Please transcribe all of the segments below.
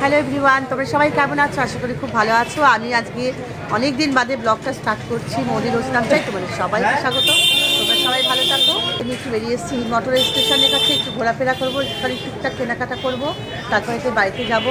Hello everyone তোমরা সবাই কেমন আছো আশা করি খুব ভালো আছো আমি আজকে অনেক দিন বাদে ব্লগটা স্টার্ট করছি মোদির ওসলামটাই তোমাদের সবাইকে স্বাগত তোমরা সবাই ভালো থাকো আমি একটু বেরিয়ে এসেছি মোটর স্টেশনের কাছে একটু ঘোরাফেরা করবো একটুখানি টুকটাক কেনাকাটা করবো তারপরে তো বাড়িতে যাব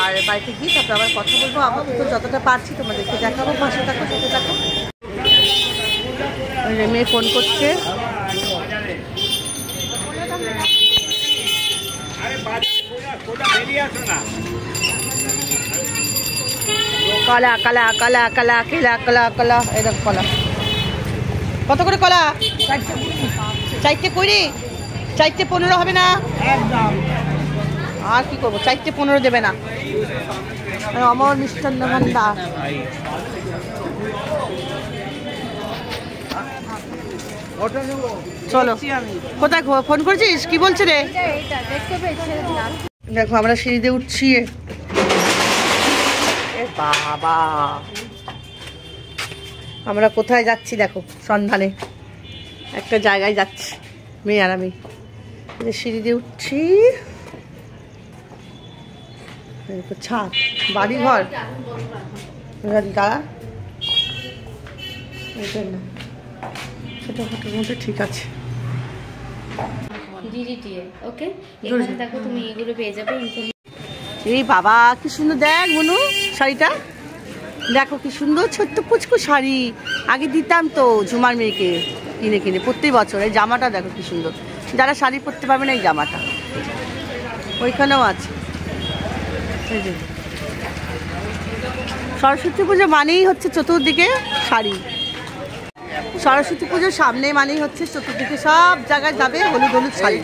আর বাড়িতে গিয়ে তারপর আবার কথা বলবো তো যতটা পারছি তোমাদেরকে দেখাবো পাশে থাকো সাথে থাকো মেয়ে ফোন করছে কলা কলা কলা কলা কেলা কলা কলা এরকম কলা কত করে কলা চাইতে কুড়ি চাইতে পনেরো হবে না আর কি করবো চাইতে পনেরো দেবে না অমর মিষ্টান্ন ভান্ডা চলো কোথায় ফোন করেছিস কি বলছে রে দেখো আমরা সিঁড়িতে উঠছি বাবা আমরা কোথায় যাচ্ছি দেখো সন্ধানে একটা জায়গায় যাচ্ছি মেয়ে আর আমি সিঁড়ি দিয়ে উঠছি ছাদ বাড়ি ঘর দাঁড়া ছোটোখাটোর মধ্যে ঠিক আছে ডিডিটিএ বাবা কি সুন্দর দেখ মনু শাড়িটা দেখো কি সুন্দর ছোট্ট পুচকু শাড়ি আগে দিতাম তো ঝুমার মেয়েকে কিনে কিনে প্রত্যেক বছর এই জামাটা দেখো কি সুন্দর যারা শাড়ি পরতে পারবে না এই জামাটা ওইখানেও আছে সরস্বতী পুজো মানেই হচ্ছে চতুর্দিকে শাড়ি সরস্বতী পুজোর সামনে মানেই হচ্ছে চতুর্দিকে সব জায়গায় যাবে হলুদ হলুদ শাড়ি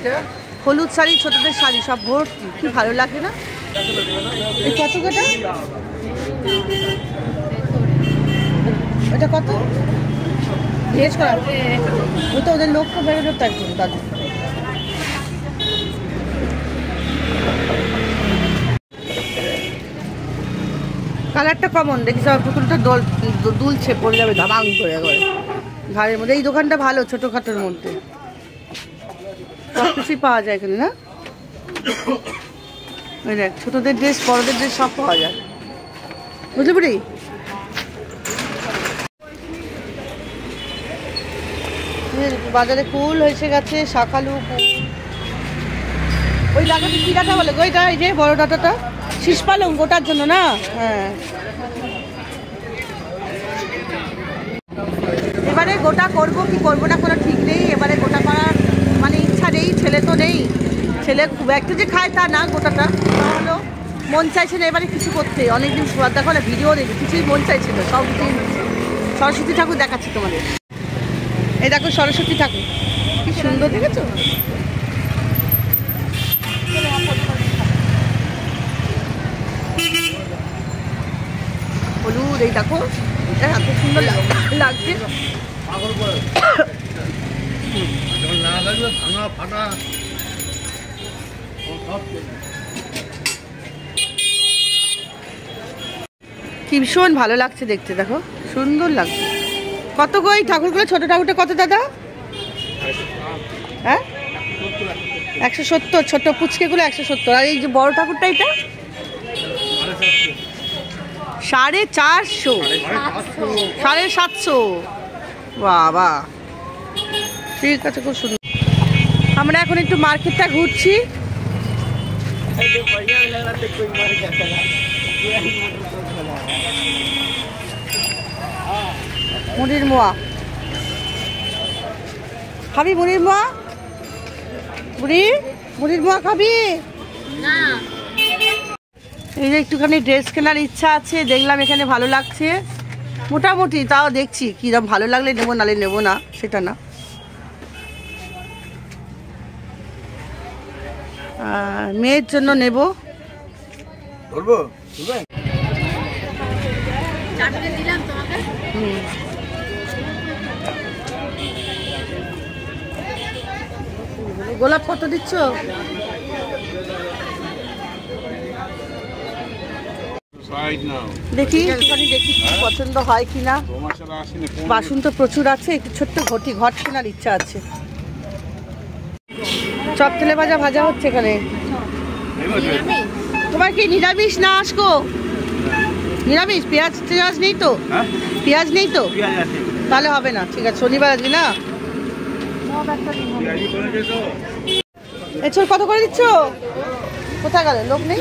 হলুদ শাড়ি ছোটদের শাড়ি সব ভর্তি কি ভালো লাগে না কত কটা এটা কত ও তো ওদের লক্ষ্য বেড়ে বেরোলো তার দাদু কালারটা কমন দেখি সব পুতুলটা দোল দুলছে পড়ে যাবে ধামাং করে ঘরের মধ্যে এই দোকানটা ভালো ছোটোখাটোর মধ্যে সবকিছুই পাওয়া যায় এখানে না ওই দেখ ছোটোদের ড্রেস বড়দের ড্রেস সব পাওয়া যায় বুঝলি বুড়ি বাজারে কুল হয়েছে গেছে শাখালু ওই লাগাতে কি ডাটা বলে ওই এই যে বড় ডাটাটা শীষ পালং গোটার জন্য না হ্যাঁ এবারে গোটা করব কি করব না কোনো ঠিক নেই এবারে গোটা করার মানে ইচ্ছা নেই ছেলে তো নেই ছেলে খুব একটা যে খায় তা না গোটাটা হলো মন চাইছে না এবারে কিছু করতে অনেকদিন সব দেখা না ভিডিও দেখি কিছুই মন চাইছিল সব দিন সরস্বতী ঠাকুর দেখাচ্ছি তোমাদের এই দেখো সরস্বতী ঠাকুর কি সুন্দর দেখেছো হলুদ এই দেখো এটা এত সুন্দর লাগছে কি ভীষণ ভালো লাগছে দেখতে দেখো সুন্দর লাগছে কত গো এই ঠাকুরগুলো ছোট ঠাকুরটা কত দাদা হ্যাঁ একশো সত্তর ছোট পুচকেগুলো একশো সত্তর আর এই যে বড় ঠাকুরটা এটা সাড়ে চারশো সাড়ে সাতশো বাবা ঠিক আছে খুব সুন্দর আমরা এখন একটু মার্কেটটা ঘুরছি মুড়ির মোয়া খাবি মুড়ির মোয়া মুড়ি মুড়ির মোয়া খাবি না এই যে একটুখানি ড্রেস কেনার ইচ্ছা আছে দেখলাম এখানে ভালো লাগছে মোটামুটি তাও দেখছি কিরম ভালো লাগলে নেবো নালে নেবো না সেটা না মেয়ের জন্য নেব গোলাপ কত দিচ্ছ দেখি দেখি পছন্দ হয় কি না বাসন তো প্রচুর আছে একটু ছোট্ট ঘটি ঘট কেনার ইচ্ছা আছে চপ তেলে ভাজা ভাজা হচ্ছে এখানে তোমার কি নিরামিষ না আসকো নিরামিষ পেঁয়াজ টেঁয়াজ হ্যাঁ? নেই তো পেঁয়াজ নেই তো তাহলে হবে না ঠিক আছে শনিবার আসবি না এছর কত করে দিচ্ছ কোথায় গেলে লোক নেই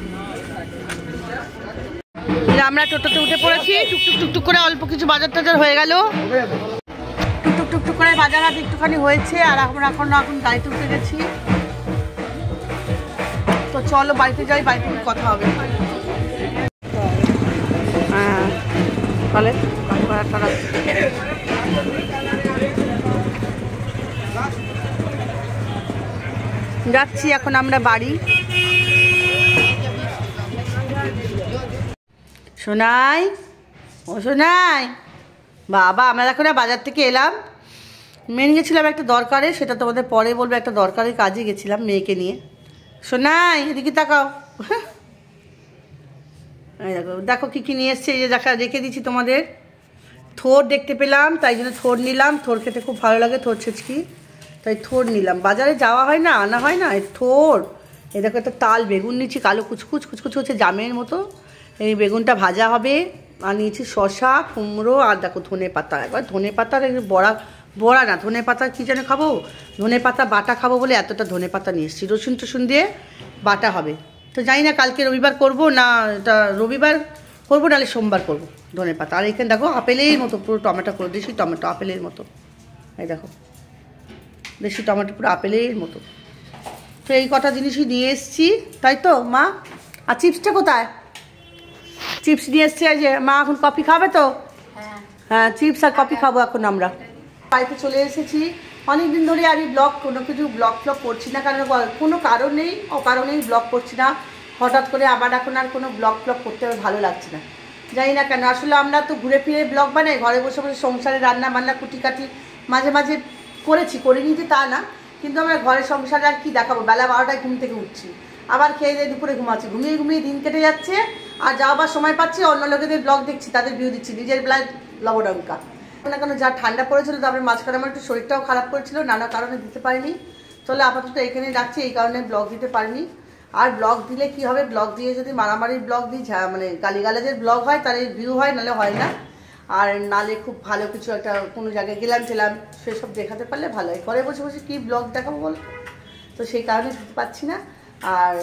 আমরা টোটোতে উঠে পড়েছি টুকটুক টুকটুক করে অল্প কিছু বাজার টাজার হয়ে গেল টুকটুক টুকটুক করে বাজার আজ একটুখানি হয়েছে আর আমরা এখন এখন গাড়িতে উঠে গেছি তো চলো বাড়িতে যাই বাড়িতে কথা হবে হ্যাঁ যাচ্ছি এখন আমরা বাড়ি সোনাই ও সোনাই বাবা আমরা এখন বাজার থেকে এলাম মেন গেছিলাম একটা দরকারে সেটা তোমাদের পরে বলবো একটা দরকারের কাজে গেছিলাম মেয়েকে নিয়ে সোনাই এদিকে তাকাও দেখো দেখো কী কী নিয়ে এসছে এই যে দেখা রেখে দিচ্ছি তোমাদের থোর দেখতে পেলাম তাই জন্য থোর নিলাম থোর খেতে খুব ভালো লাগে থোর ছেচকি তাই থোর নিলাম বাজারে যাওয়া হয় না আনা হয় না থোর এ দেখো একটা তাল বেগুন নিচ্ছি কালো কুচকুচ কুচকুচ হচ্ছে জামের মতো এই বেগুনটা ভাজা হবে আর নিয়েছি শশা কুমড়ো আর দেখো ধনে পাতা একবার ধনে পাতার বড়া বড়া না ধনে পাতা কী যেন খাবো ধনে পাতা বাটা খাবো বলে এতটা ধনে পাতা নিয়ে এসেছি রসুন টসুন দিয়ে বাটা হবে তো জানি না কালকে রবিবার করব না এটা রবিবার করবো নাহলে সোমবার করব ধনে পাতা আর এখানে দেখো আপেলের মতো পুরো টমেটো করে দেশি টমেটো আপেলের মতো এই দেখো দেশি টমেটো পুরো আপেলের মতো তো এই কটা জিনিসই নিয়ে এসছি তাই তো মা আর চিপসটা কোথায় চিপস নিয়ে এসছে যে মা এখন কফি খাবে তো হ্যাঁ চিপস হ্যাঁ, আর কফি খাবো এখন আমরা বাড়িতে চলে এসেছি অনেকদিন ধরে আমি ব্লগ কোনো কিছু ব্লগ ফ্লগ করছি না কারণ কোনো কারণেই ব্লগ করছি না হঠাৎ করে আবার এখন আর কোনো ব্লগ ফ্লগ করতে ভালো লাগছে না জানি না কেন আসলে আমরা তো ঘুরে ফিরে ব্লগ বানাই ঘরে বসে বসে সংসারে রান্না বান্না কুটিকাটি মাঝে মাঝে করেছি করিনি যে তা না কিন্তু আমরা ঘরের সংসারে আর কি দেখাবো বেলা বারোটায় ঘুম থেকে উঠছি আবার খেয়ে দিয়ে দুপুরে ঘুমাচ্ছি ঘুমিয়ে ঘুমিয়ে দিন কেটে যাচ্ছে আর যাওয়ার সময় পাচ্ছি অন্য লোকেদের ব্লগ দেখছি তাদের ভিউ দিচ্ছি নিজের ব্লাগ লবডঙ্কা না কেন যা ঠান্ডা পড়েছিল তারপরে মাঝখানে আমার একটু শরীরটাও খারাপ করেছিল নানা কারণে দিতে পারিনি চলে আপাতত এখানে রাখছি এই কারণে ব্লগ দিতে পারিনি আর ব্লগ দিলে কি হবে ব্লগ দিয়ে যদি মারামারির ব্লগ দিই মানে গালিগালাজের ব্লগ হয় তাহলে ভিউ হয় নাহলে হয় না আর নালে খুব ভালো কিছু একটা কোনো জায়গায় গেলাম টেলাম সেসব দেখাতে পারলে ভালো হয় ঘরে বসে বসে কী ব্লগ দেখাবো বল তো সেই কারণে পাচ্ছি না আর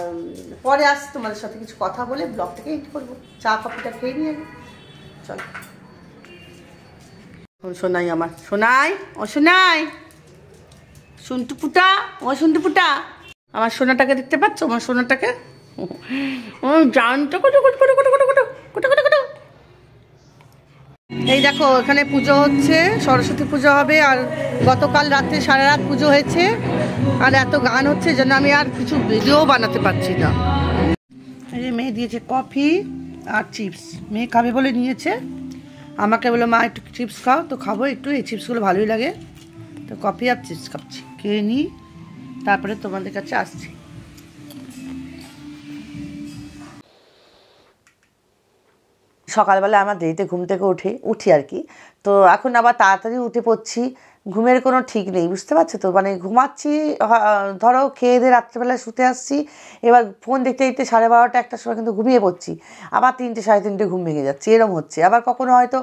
পরে আস তোমাদের সাথে কিছু কথা বলে ব্লগ থেকে এড করবো চা কফিটা খেয়ে নিয়ে চল সোনাই আমার সোনাই ও সোনাই সুন্টুপুটা ও সুন্টুপুটা আমার সোনাটাকে দেখতে পাচ্ছ আমার সোনাটাকে ও কোটো কোটো কোটো কোটো কোটো কোটো কোটো এই দেখো এখানে পুজো হচ্ছে সরস্বতী পুজো হবে আর গতকাল রাত্রে সারা রাত পুজো হয়েছে আর এত গান হচ্ছে যেন আমি আর কিছু ভিডিও বানাতে পারছি না এই মেয়ে দিয়েছে কফি আর চিপস মেয়ে খাবে বলে নিয়েছে আমাকে বললো মা একটু চিপস খাও তো খাবো একটু এই চিপসগুলো ভালোই লাগে তো কফি আর চিপস খাচ্ছি খেয়ে নিই তারপরে তোমাদের কাছে আসছি সকালবেলা আমার দেরিতে ঘুম থেকে উঠে উঠি আর কি তো এখন আবার তাড়াতাড়ি উঠে পড়ছি ঘুমের কোনো ঠিক নেই বুঝতে পারছো তো মানে ঘুমাচ্ছি ধরো খেয়ে দিয়ে রাত্রেবেলায় শুতে আসছি এবার ফোন দেখতে দেখতে সাড়ে বারোটা একটার সময় কিন্তু ঘুমিয়ে পড়ছি আবার তিনটে সাড়ে তিনটে ঘুম ভেঙে যাচ্ছে এরম হচ্ছে আবার কখনো হয়তো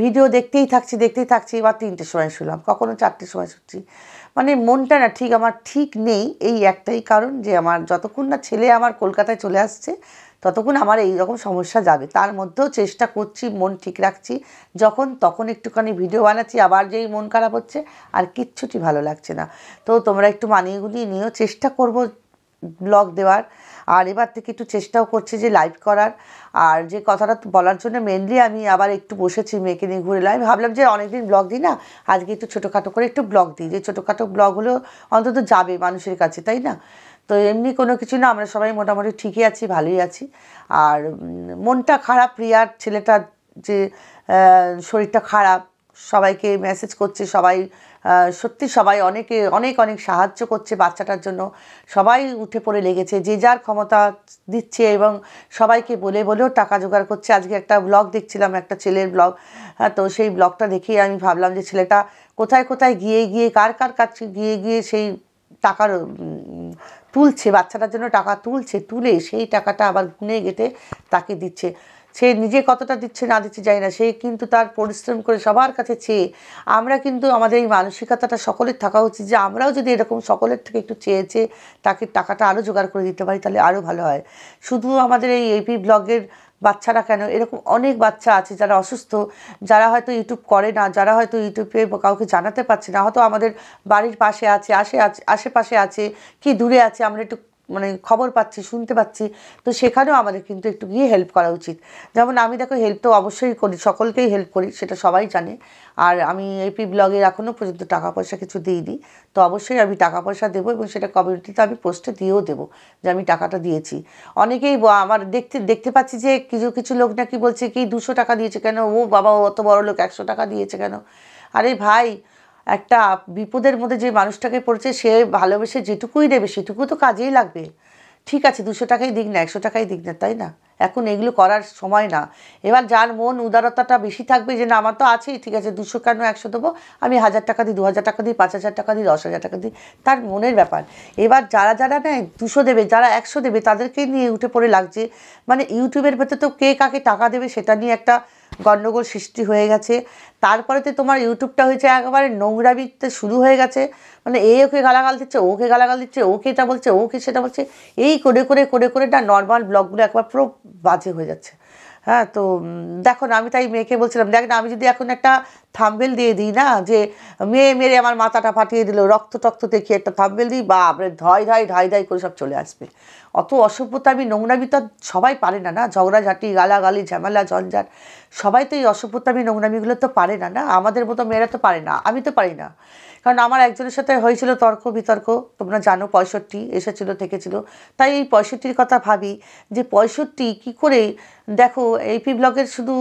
ভিডিও দেখতেই থাকছি দেখতেই থাকছি এবার তিনটের সময় শুলাম কখনো চারটের সময় শুচ্ছি মানে মনটা না ঠিক আমার ঠিক নেই এই একটাই কারণ যে আমার যতক্ষণ না ছেলে আমার কলকাতায় চলে আসছে ততক্ষণ আমার এই রকম সমস্যা যাবে তার মধ্যেও চেষ্টা করছি মন ঠিক রাখছি যখন তখন একটুখানি ভিডিও বানাচ্ছি আবার যেই মন খারাপ হচ্ছে আর কিচ্ছুটি ভালো লাগছে না তো তোমরা একটু মানিয়ে গুলিয়ে নিয়েও চেষ্টা করবো ব্লগ দেওয়ার আর এবার থেকে একটু চেষ্টাও করছি যে লাইভ করার আর যে কথাটা বলার জন্য মেনলি আমি আবার একটু বসেছি মেয়েকে নিয়ে ঘুরে লাইভ ভাবলাম যে অনেকদিন ব্লগ দিই না আজকে একটু ছোটোখাটো করে একটু ব্লগ দিই যে ছোটোখাটো ব্লগ হলেও অন্তত যাবে মানুষের কাছে তাই না তো এমনি কোনো কিছু না আমরা সবাই মোটামুটি ঠিকই আছি ভালোই আছি আর মনটা খারাপ প্রিয়ার ছেলেটার যে শরীরটা খারাপ সবাইকে মেসেজ করছে সবাই সত্যি সবাই অনেকে অনেক অনেক সাহায্য করছে বাচ্চাটার জন্য সবাই উঠে পড়ে লেগেছে যে যার ক্ষমতা দিচ্ছে এবং সবাইকে বলে বলেও টাকা জোগাড় করছে আজকে একটা ব্লগ দেখছিলাম একটা ছেলের ব্লগ হ্যাঁ তো সেই ব্লগটা দেখেই আমি ভাবলাম যে ছেলেটা কোথায় কোথায় গিয়ে গিয়ে কার কার কাছে গিয়ে গিয়ে সেই টাকার তুলছে বাচ্চাটার জন্য টাকা তুলছে তুলে সেই টাকাটা আবার গুনে গেটে তাকে দিচ্ছে সে নিজে কতটা দিচ্ছে না দিচ্ছে যায় না সে কিন্তু তার পরিশ্রম করে সবার কাছে চেয়ে আমরা কিন্তু আমাদের এই মানসিকতাটা সকলের থাকা উচিত যে আমরাও যদি এরকম সকলের থেকে একটু চেয়েছে তাকে টাকাটা আরও জোগাড় করে দিতে পারি তাহলে আরও ভালো হয় শুধু আমাদের এই এপি ব্লগের বাচ্চারা কেন এরকম অনেক বাচ্চা আছে যারা অসুস্থ যারা হয়তো ইউটিউব করে না যারা হয়তো ইউটিউবে কাউকে জানাতে পারছে না হয়তো আমাদের বাড়ির পাশে আছে আশে আশেপাশে আছে কি দূরে আছে আমরা একটু মানে খবর পাচ্ছি শুনতে পাচ্ছি তো সেখানেও আমাদের কিন্তু একটু গিয়ে হেল্প করা উচিত যেমন আমি দেখো হেল্প তো অবশ্যই করি সকলকেই হেল্প করি সেটা সবাই জানে আর আমি এপি ব্লগের এখনও পর্যন্ত টাকা পয়সা কিছু দিইনি তো অবশ্যই আমি টাকা পয়সা দেবো এবং সেটা কমিউনিটিতে আমি পোস্টে দিয়েও দেবো যে আমি টাকাটা দিয়েছি অনেকেই আমার দেখতে দেখতে পাচ্ছি যে কিছু কিছু লোক নাকি বলছে কি দুশো টাকা দিয়েছে কেন ও বাবা অত বড় লোক একশো টাকা দিয়েছে কেন আরে ভাই একটা বিপদের মধ্যে যে মানুষটাকে পড়েছে সে ভালোবেসে যেটুকুই দেবে সেটুকু তো কাজেই লাগবে ঠিক আছে দুশো টাকাই দিক না একশো টাকাই দিক না তাই না এখন এগুলো করার সময় না এবার যার মন উদারতাটা বেশি থাকবে যে না আমার তো আছেই ঠিক আছে দুশো কেন একশো দেবো আমি হাজার টাকা দিই দু হাজার টাকা দিই পাঁচ হাজার টাকা দিই দশ হাজার টাকা দিই তার মনের ব্যাপার এবার যারা যারা নেয় দুশো দেবে যারা একশো দেবে তাদেরকে নিয়ে উঠে পড়ে লাগছে মানে ইউটিউবের ভেতর তো কে কাকে টাকা দেবে সেটা নিয়ে একটা গণ্ডগোল সৃষ্টি হয়ে গেছে তারপরেতে তোমার ইউটিউবটা হয়েছে একেবারে নোংরাবিতে শুরু হয়ে গেছে মানে এ ওকে গালাগাল দিচ্ছে ওকে গালাগাল দিচ্ছে ওকে এটা বলছে ওকে সেটা বলছে এই করে করে করে করে না নর্মাল ব্লগগুলো একবার পুরো বাজে হয়ে যাচ্ছে হ্যাঁ তো দেখো না আমি তাই মেয়েকে বলছিলাম দেখ না আমি যদি এখন একটা থাম্বেল দিয়ে দিই না যে মেয়ে মেরে আমার মাথাটা ফাটিয়ে দিল রক্ত টক্ত দেখিয়ে একটা থাম্বেল দিই বা ধয় ধয় ঢাই ঢাই করে সব চলে আসবে অত অসভ্যতা আমি তো সবাই পারে না না ঝগড়াঝাটি গালাগালি ঝামেলা ঝঞ্ঝাট সবাই তো এই অসভ্যতামি নোংরামিগুলো তো পারে না না আমাদের মতো মেয়েরা তো পারে না আমি তো পারি না কারণ আমার একজনের সাথে হয়েছিল তর্ক বিতর্ক তোমরা জানো পঁয়ষট্টি এসেছিলো থেকেছিল তাই এই পঁয়ষট্টির কথা ভাবি যে পঁয়ষট্টি কী করে দেখো এপি ব্লকের শুধু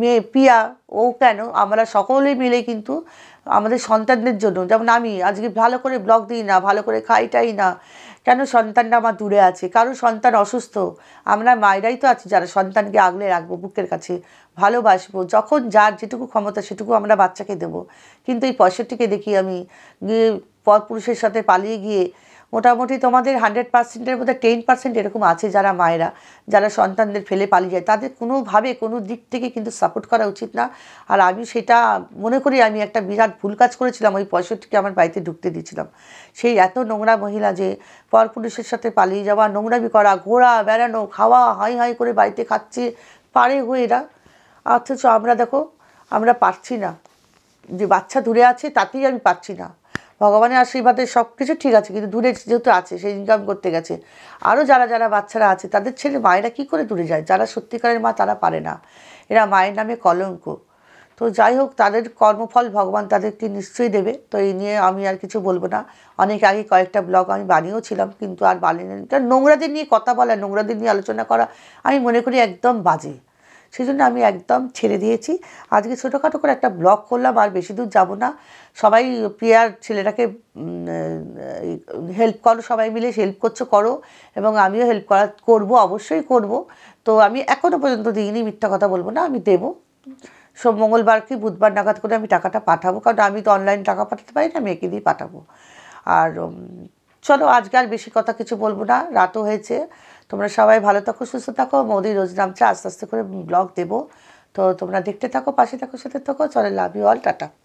মেয়ে পিয়া ও কেন আমরা সকলেই মিলে কিন্তু আমাদের সন্তানদের জন্য যেমন আমি আজকে ভালো করে ব্লগ দিই না ভালো করে খাইটাই না কেন সন্তানটা আমার দূরে আছে কারণ সন্তান অসুস্থ আমরা মায়েরাই তো আছি যারা সন্তানকে আগলে রাখবো বুকের কাছে ভালোবাসবো যখন যার যেটুকু ক্ষমতা সেটুকু আমরা বাচ্চাকে দেবো কিন্তু এই পয়সাটিকে দেখি আমি গিয়ে পর পুরুষের সাথে পালিয়ে গিয়ে মোটামুটি তোমাদের হান্ড্রেড পার্সেন্টের মধ্যে টেন পার্সেন্ট এরকম আছে যারা মায়েরা যারা সন্তানদের ফেলে পালিয়ে যায় তাদের কোনোভাবে কোনো দিক থেকে কিন্তু সাপোর্ট করা উচিত না আর আমি সেটা মনে করি আমি একটা বিরাট ভুল কাজ করেছিলাম ওই পয়সাটিকে আমার বাড়িতে ঢুকতে দিয়েছিলাম সেই এত নোংরা মহিলা যে পর পুলিশের সাথে পালিয়ে যাওয়া নোংরামি করা ঘোরা বেড়ানো খাওয়া হাই হাই করে বাড়িতে খাচ্ছে পারে হয়ে এরা অথচ আমরা দেখো আমরা পারছি না যে বাচ্চা দূরে আছে তাতেই আমি পারছি না ভগবানের আশীর্বাদে সব কিছু ঠিক আছে কিন্তু দূরে যেহেতু আছে সেই ইনকাম করতে গেছে আরও যারা যারা বাচ্চারা আছে তাদের ছেলে মায়েরা কি করে দূরে যায় যারা সত্যিকারের মা তারা পারে না এরা মায়ের নামে কলঙ্ক তো যাই হোক তাদের কর্মফল ভগবান তাদেরকে নিশ্চয়ই দেবে তো এই নিয়ে আমি আর কিছু বলবো না অনেক আগে কয়েকটা ব্লগ আমি বানিয়েওছিলাম কিন্তু আর বানিয়ে নোংরাদের নিয়ে কথা বলা নোংরাদের নিয়ে আলোচনা করা আমি মনে করি একদম বাজে সেই জন্য আমি একদম ছেড়ে দিয়েছি আজকে ছোটোখাটো করে একটা ব্লগ করলাম আর বেশি দূর যাবো না সবাই প্রিয়ার ছেলেটাকে হেল্প করো সবাই মিলে হেল্প করছো করো এবং আমিও হেল্প করা করবো অবশ্যই করব তো আমি এখনও পর্যন্ত দিইনি মিথ্যা কথা বলবো না আমি দেবো সব মঙ্গলবার কি বুধবার নাগাদ করে আমি টাকাটা পাঠাবো কারণ আমি তো অনলাইন টাকা পাঠাতে পারি না আমি একে দিয়ে পাঠাবো আর চলো আজকে আর বেশি কথা কিছু বলবো না রাতও হয়েছে তোমরা সবাই ভালো থাকো সুস্থ থাকো মোদি রোজ নামছে আস্তে আস্তে করে ব্লগ দেবো তো তোমরা দেখতে থাকো পাশে থাকো সাথে থাকো চলে লাভ ইউ অল টাটা